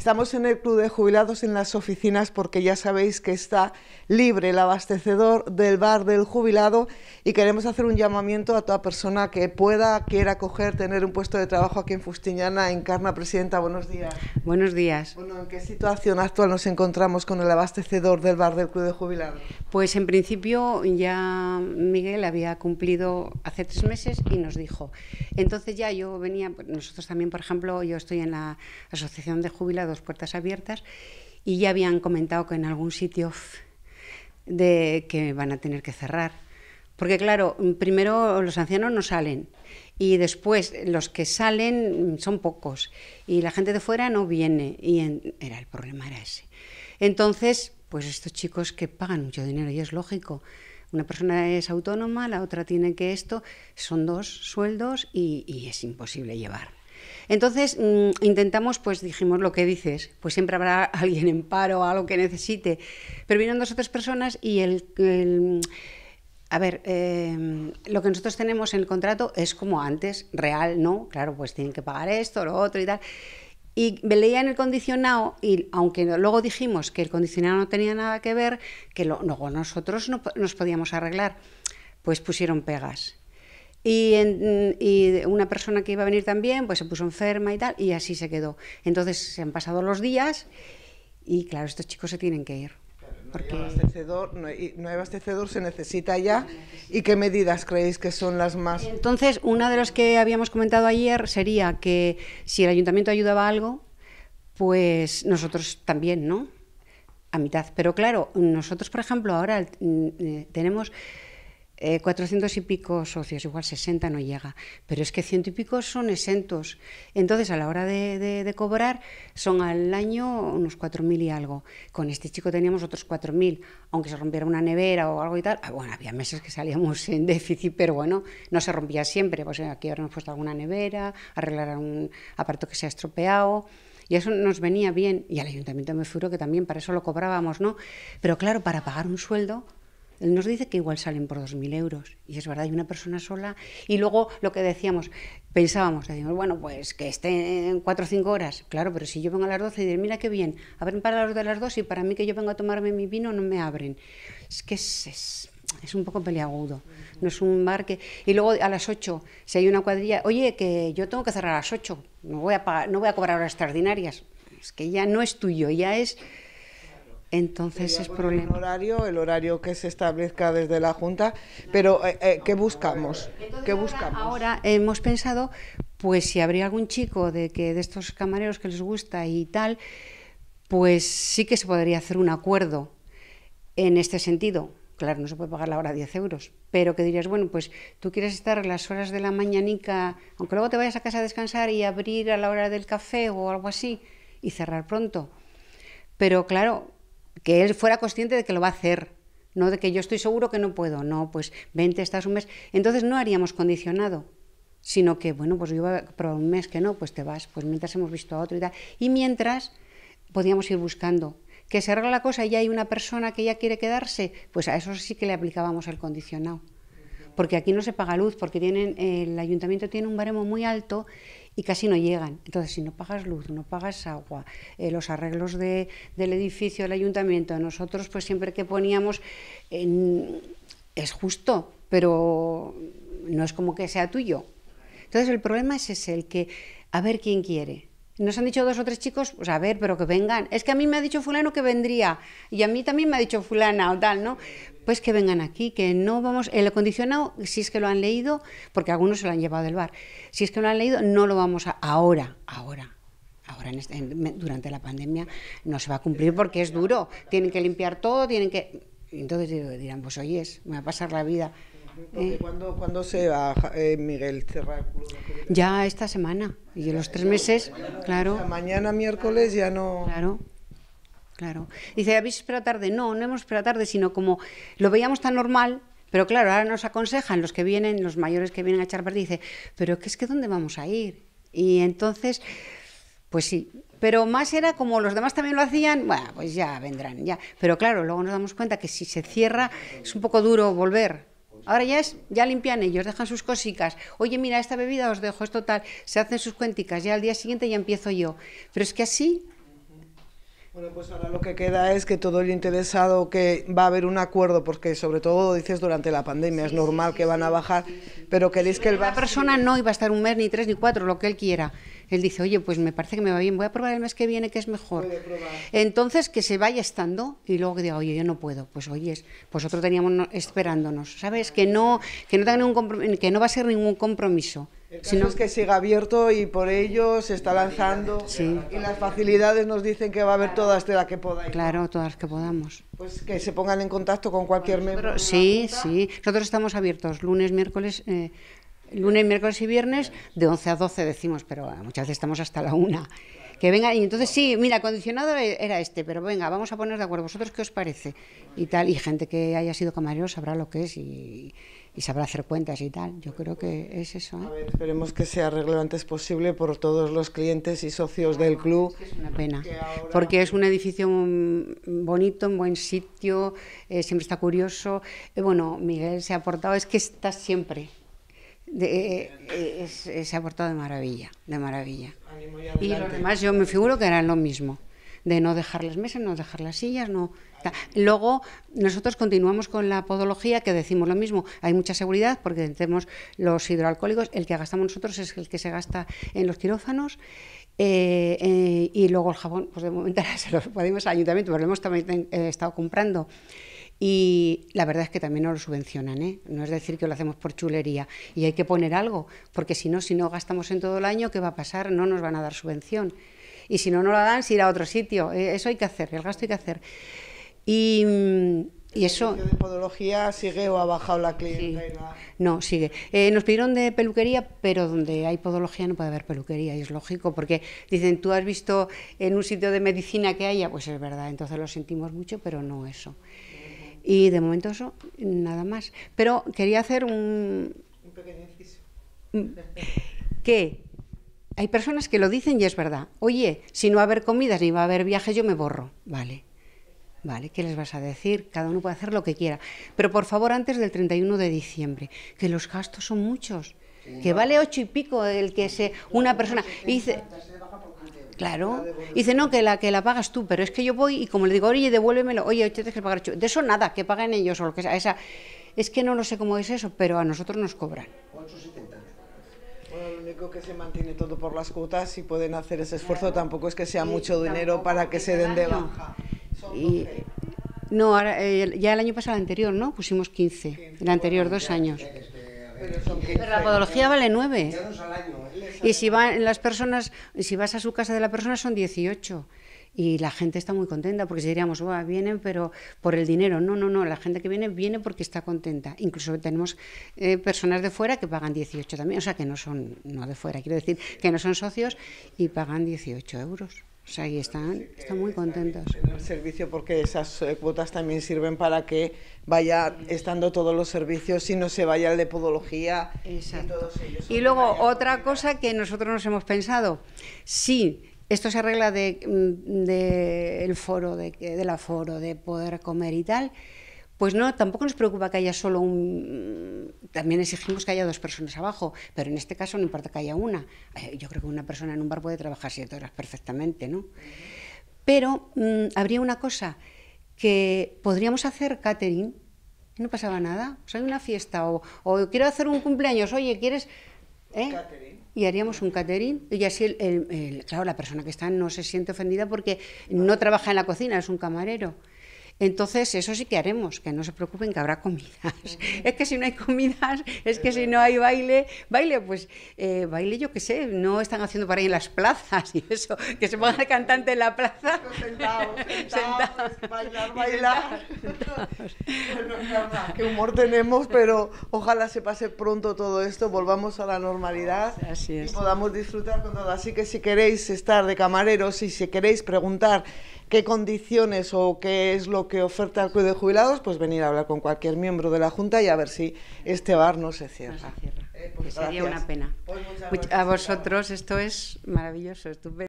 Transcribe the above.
Estamos en el Club de Jubilados en las oficinas porque ya sabéis que está libre el abastecedor del bar del jubilado y queremos hacer un llamamiento a toda persona que pueda, quiera coger, tener un puesto de trabajo aquí en Fustiñana. Encarna, Presidenta, buenos días. Buenos días. Bueno, ¿en qué situación actual nos encontramos con el abastecedor del bar del Club de Jubilados? Pues en principio ya Miguel había cumplido hace tres meses y nos dijo. Entonces ya yo venía, nosotros también, por ejemplo, yo estoy en la Asociación de Jubilados dos puertas abiertas y ya habían comentado que en algún sitio de que van a tener que cerrar. Porque claro, primero los ancianos no salen y después los que salen son pocos y la gente de fuera no viene y era el problema era ese. Entonces, pues estos chicos que pagan mucho dinero y es lógico, una persona es autónoma, la otra tiene que esto, son dos sueldos y, y es imposible llevar. Entonces mm, intentamos, pues dijimos lo que dices, pues siempre habrá alguien en paro, algo que necesite, pero vinieron dos o tres personas y el, a ver, em, lo que nosotros tenemos en el contrato es como antes, real, ¿no? Claro, pues tienen que pagar esto, lo otro y tal. Y leía en el condicionado, y aunque luego dijimos que el condicionado no tenía nada que ver, que luego nosotros no, nos podíamos arreglar, pues pusieron pegas. Y, una persona que iba a venir también, pues se puso enferma y tal, y así se quedó. Entonces se han pasado los días y claro, estos chicos se tienen que ir. abastecedor, no, abastecedor, se necesita ya. ¿Y qué medidas creéis que son las más...? Entonces, una de las que habíamos comentado ayer sería que si el ayuntamiento ayudaba algo, pues nosotros también, ¿no? A mitad. Pero claro, nosotros, por ejemplo, ahora mm, eh, tenemos 400 eh, y pico socios, igual 60 no llega, pero es que 100 y pico son exentos. Entonces, a la hora de, cobrar, son al año unos 4.000 y algo. Con este chico teníamos otros 4.000, aunque se rompiera una nevera o algo y tal. Ah, bueno, había meses que salíamos en déficit, pero bueno, no se rompía siempre. Pues aquí hemos puesto alguna nevera, arreglar un aparato que se ha estropeado y eso nos venía bien. Y al ayuntamiento me furó que también para eso lo cobrábamos, ¿no? Pero claro, para pagar un sueldo él nos dice que igual salen por 2.000 euros. Y es verdad, hay una persona sola. Y luego lo que decíamos, pensábamos, decíamos, bueno, pues que estén 4 o 5 horas. Claro, pero si yo vengo a las 12 y digo, mira qué bien, abren para los de las 2 y para mí que yo vengo a tomarme mi vino no me abren. Es que es, es un poco peliagudo. No es un bar que. Y luego a las 8, si hay una cuadrilla, oye, que yo tengo que cerrar a las 8, no voy a, no voy a cobrar horas extraordinarias. Es que ya no es tuyo, ya es entonces es problema. El horario, el horario que se establezca desde la Junta, pero eh, eh, ¿qué buscamos? ¿Qué buscamos? Ahora, hemos pensado, pues si habría algún chico de que de estos camareros que les gusta y tal, pues sí que se podría hacer un acuerdo en este sentido. Claro, no se puede pagar la hora 10 euros, pero que dirías, bueno, pues tú quieres estar las horas de la mañanica, aunque luego te vayas a casa a descansar y abrir a la hora del café o algo así y cerrar pronto. Pero claro, que él fuera consciente de que lo va a hacer, no de que yo estoy seguro que no puedo, no, pues vente, estás un mes, entonces no haríamos condicionado, sino que, bueno, pues yo voy un mes que no, pues te vas, pues mientras hemos visto a otro y tal, y mientras podíamos ir buscando. Que se arregla la cosa y ya hay una persona que ya quiere quedarse, pues a eso sí que le aplicábamos el condicionado porque aquí no se paga luz, porque tienen, el ayuntamiento tiene un baremo muy alto y casi no llegan. Entonces, si no pagas luz, no pagas agua, eh, los arreglos del edificio del ayuntamiento, nosotros pues siempre que poníamos, es justo, pero no es como que sea tuyo. Entonces, el problema es ese, el que a ver quién quiere. Nos han dicho dos o tres chicos, pues a ver, pero que vengan. Es que a mí me ha dicho fulano que vendría y a mí también me ha dicho fulana o tal, ¿no? que vengan aquí, que no vamos, el acondicionado, si es que lo han leído, porque algunos se lo han llevado del bar, si es que lo han leído, no lo vamos a, ahora, ahora, ahora este, durante la pandemia no se va a cumplir porque es duro, tienen que limpiar todo, tienen que... Entonces dirán, pues oye, me va a pasar la vida. Eh, ¿Cuándo, se va, eh, Miguel, cerrar Ya esta semana. Y en los tres meses, claro. mañana miércoles ya no. Claro. Claro. Dice, ¿habéis esperado tarde? No, no hemos esperado tarde, sino como lo veíamos tan normal, pero claro, ahora nos aconsejan los que vienen, los mayores que vienen a echar dice, pero ¿qué es que dónde vamos a ir? Y entonces, pues sí, pero más era como los demás también lo hacían, bueno, pues ya vendrán, ya. Pero claro, luego nos damos cuenta que si se cierra es un poco duro volver. Ahora ya es, ya limpian ellos, dejan sus cosicas. Oye, mira, esta bebida os dejo, esto total. Se hacen sus cuenticas, ya al día siguiente ya empiezo yo. Pero es que así bueno, pues ahora lo que queda es que todo el interesado que va a haber un acuerdo, porque sobre todo dices durante la pandemia, es normal que van a bajar, pero queréis que el La persona no iba a estar un mes, ni tres, ni cuatro, lo que él quiera. Él dice, oye, pues me parece que me va bien, voy a probar el mes que viene, que es mejor. Entonces, que se vaya estando y luego que diga, oye, yo no puedo. Pues oye, pues nosotros teníamos esperándonos, ¿sabes? Que no, no, que no va a ser ningún compromiso el es que siga abierto y por ello se está lanzando y las facilidades nos dicen que va a haber todas de las que podáis. Claro, todas que podamos. Pues que se pongan en contacto con cualquier miembro. Sí, sí. Nosotros estamos abiertos lunes, miércoles, eh, lunes, miércoles y viernes de 11 a 12 decimos, pero muchas veces estamos hasta la 1 que venga, y entonces sí, mira, acondicionado e-, era este, pero venga, vamos a poner de acuerdo, vosotros qué os parece, y tal, y gente que haya sido camarero sabrá lo que es y, sabrá hacer cuentas y tal, yo creo que es eso. ¿eh? A ver, esperemos que sea relevante, lo antes posible por todos los clientes y socios del club. Es, una pena, porque es un edificio bonito, en buen sitio, eh, siempre está curioso, eh, bueno, Miguel se ha portado es que está siempre de, eh, eh, se ha portado de maravilla, de maravilla. Y, además demás yo me figuro que eran lo mismo, de no dejar las mesas, no dejar las sillas, no... Luego nosotros continuamos con la podología que decimos lo mismo, hay mucha seguridad porque tenemos los hidroalcohólicos, el que gastamos nosotros es el que se gasta en los quirófanos. Eh, y luego el jabón, pues de momento se lo podemos al ayuntamiento, pero hemos también estado comprando. Y la verdad es que también nos lo subvencionan, ¿eh? no es decir que lo hacemos por chulería. Y hay que poner algo, porque si no, si no gastamos en todo el año, ¿qué va a pasar? No nos van a dar subvención. Y si no, no la dan, se irá a otro sitio. Eh, eso hay que hacer, el gasto hay que hacer. Y, mm, y eso... ¿De podología sigue o ha bajado la clientela? No, sigue. Eh, nos pidieron de peluquería, pero donde hay podología no puede haber peluquería, y es lógico, porque dicen, tú has visto en un sitio de medicina que haya, pues es verdad, entonces lo sentimos mucho, pero no eso. Y de momento eso, nada más. Pero quería hacer un... Un pequeño inciso. Mm. Que hay personas que lo dicen y es verdad. Oye, si no va a haber comidas ni va a haber viajes, yo me borro. Vale. Vale, ¿qué les vas a decir? Cada uno puede hacer lo que quiera. Pero por favor, antes del 31 de diciembre, que los gastos son muchos. Que vale ocho y pico el que se una persona... Y dice, Claro. dice, no, que la, que la pagas tú, pero es que yo voy y como le digo, oye, devuélvemelo, oye, te tienes que pagar. De eso nada, que paguen ellos o lo que sea. Esa, es que no lo sé cómo es eso, pero a nosotros nos cobran. Bueno, lo único que se mantiene todo por las cuotas y pueden hacer ese esfuerzo tampoco es que sea mucho dinero para que se den de baja. no, eh, ya el año pasado, anterior, ¿no? Pusimos 15, el anterior dos años. Eh, pero la podología vale 9. Y si van las personas, si vas a su casa de la persona son 18. Y la gente está muy contenta porque si diríamos, vienen pero por el dinero. No, no, no, la gente que viene viene porque está contenta. Incluso tenemos eh, personas de fuera que pagan 18 también, o sea, que no son, no de fuera, quiero decir, que no son socios y pagan 18 euros sea, ahí están, están muy contentos. el servicio, porque esas eh, cuotas también sirven para que vaya estando todos los servicios y no se vaya el de podología. Exacto. Y, y luego, otra cosa que nosotros nos hemos pensado: sí. Esto se arregla del de, mm, de el foro, de, del aforo, de poder comer y tal, pues no, tampoco nos preocupa que haya solo un... También exigimos que haya dos personas abajo, pero en este caso no importa que haya una. Eh, yo creo que una persona en un bar puede trabajar siete horas perfectamente, ¿no? Pero mm, habría una cosa, que podríamos hacer catering, no pasaba nada. Soy una fiesta, o, quiero hacer un cumpleaños, oye, ¿quieres...? ¿Eh? Y haríamos un catering y así, claro, la persona que está no se siente ofendida porque no trabaja en la cocina, es un camarero. Entonces, eso sí que haremos, que no se preocupen que habrá comidas. es que si no hay comidas, es que si no hay baile, baile, pues eh, baile yo qué sé, no están haciendo para ahí en las plazas y eso, que se ponga el cantante en la plaza. Sentados, sentados, bailar, bailar. qué humor tenemos, pero ojalá se pase pronto todo esto, volvamos a la normalidad y podamos disfrutar con todo. Así que si queréis estar de camareros y si queréis preguntar qué condiciones o qué es lo que oferta el Club de Jubilados, pues venir a hablar con cualquier miembro de la Junta y a ver si este bar no se cierra. Eh, pues sería una pena. a vosotros esto es maravilloso, estupendo.